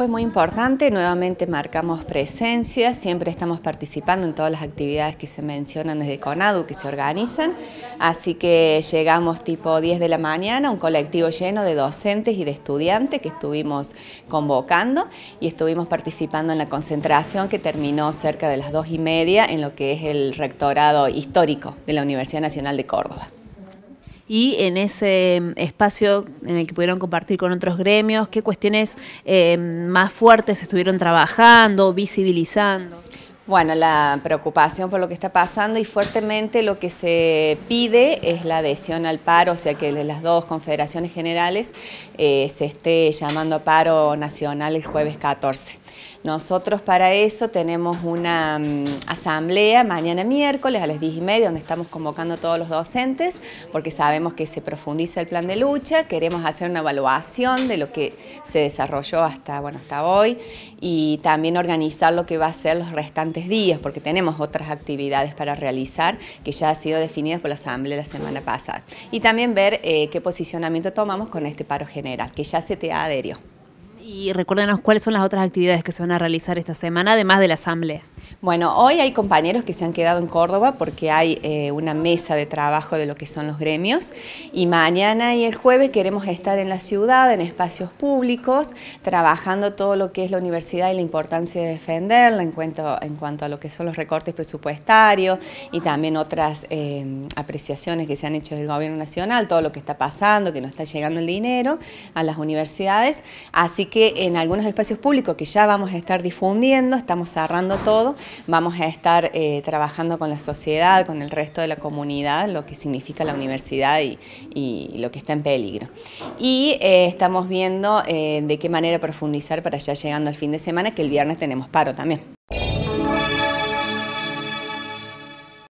Pues muy importante, nuevamente marcamos presencia, siempre estamos participando en todas las actividades que se mencionan desde CONADU, que se organizan, así que llegamos tipo 10 de la mañana, un colectivo lleno de docentes y de estudiantes que estuvimos convocando y estuvimos participando en la concentración que terminó cerca de las 2 y media en lo que es el rectorado histórico de la Universidad Nacional de Córdoba y en ese em, espacio en el que pudieron compartir con otros gremios, qué cuestiones em, más fuertes estuvieron trabajando, visibilizando. Bueno, la preocupación por lo que está pasando y fuertemente lo que se pide es la adhesión al paro, o sea que las dos confederaciones generales eh, se esté llamando a paro nacional el jueves 14. Nosotros para eso tenemos una mm, asamblea mañana miércoles a las 10 y media donde estamos convocando a todos los docentes porque sabemos que se profundiza el plan de lucha, queremos hacer una evaluación de lo que se desarrolló hasta, bueno, hasta hoy y también organizar lo que va a ser los restantes días, porque tenemos otras actividades para realizar que ya ha sido definidas por la Asamblea la semana pasada. Y también ver eh, qué posicionamiento tomamos con este paro general, que ya se te adherió. Y recuérdenos cuáles son las otras actividades que se van a realizar esta semana, además de la Asamblea. Bueno, hoy hay compañeros que se han quedado en Córdoba porque hay eh, una mesa de trabajo de lo que son los gremios y mañana y el jueves queremos estar en la ciudad, en espacios públicos, trabajando todo lo que es la universidad y la importancia de defenderla en cuanto, a lo que son los recortes presupuestarios y también otras eh, apreciaciones que se han hecho del gobierno nacional, todo lo que está pasando, que no está llegando el dinero a las universidades. Así que en algunos espacios públicos que ya vamos a estar difundiendo, estamos cerrando todo, Vamos a estar eh, trabajando con la sociedad, con el resto de la comunidad, lo que significa la universidad y, lo que está en peligro. Y eh, estamos viendo eh, de qué manera profundizar para ya llegando al fin de semana, que el viernes tenemos paro también.